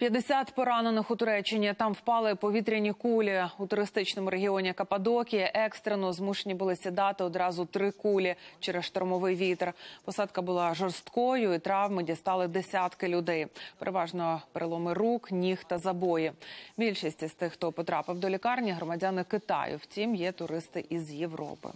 50 поранених у Туреччині там впали повітряні кулі у туристичному регіоні Кападокія. Екстрено змушені були сідати одразу три кулі через штормовий вітер. Посадка була жорсткою, і травми дістали десятки людей. Переважно переломи рук, ніг та забої. Більшість із тих, хто потрапив до лікарні, громадяни Китаю. Втім, є туристи із Європи.